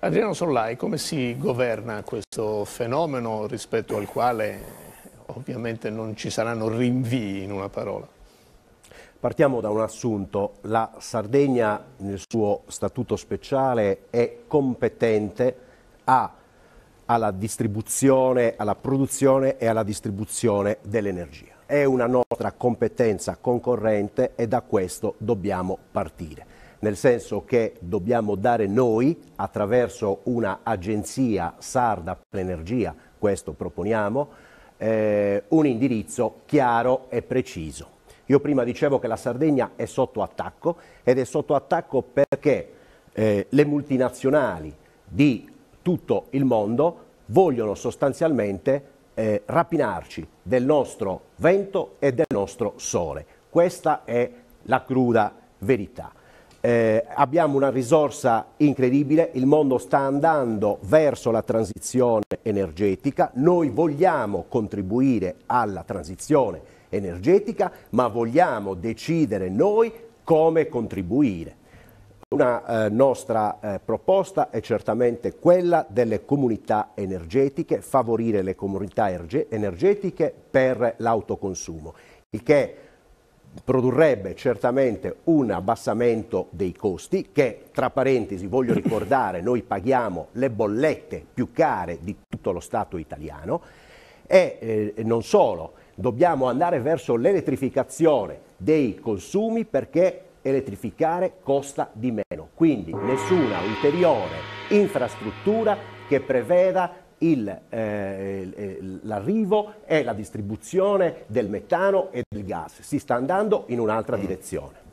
Adriano Sollai, come si governa questo fenomeno rispetto al quale ovviamente non ci saranno rinvii in una parola? Partiamo da un assunto, la Sardegna nel suo statuto speciale è competente a, alla distribuzione, alla produzione e alla distribuzione dell'energia. È una nostra competenza concorrente e da questo dobbiamo partire nel senso che dobbiamo dare noi, attraverso un'agenzia sarda per l'energia, questo proponiamo, eh, un indirizzo chiaro e preciso. Io prima dicevo che la Sardegna è sotto attacco ed è sotto attacco perché eh, le multinazionali di tutto il mondo vogliono sostanzialmente eh, rapinarci del nostro vento e del nostro sole. Questa è la cruda verità. Eh, abbiamo una risorsa incredibile, il mondo sta andando verso la transizione energetica, noi vogliamo contribuire alla transizione energetica, ma vogliamo decidere noi come contribuire. Una eh, nostra eh, proposta è certamente quella delle comunità energetiche, favorire le comunità energetiche per l'autoconsumo, il che produrrebbe certamente un abbassamento dei costi che, tra parentesi, voglio ricordare, noi paghiamo le bollette più care di tutto lo Stato italiano e eh, non solo, dobbiamo andare verso l'elettrificazione dei consumi perché elettrificare costa di meno. Quindi nessuna ulteriore infrastruttura che preveda eh, eh, l'arrivo e la distribuzione del metano e del gas. Si sta andando in un'altra mm. direzione.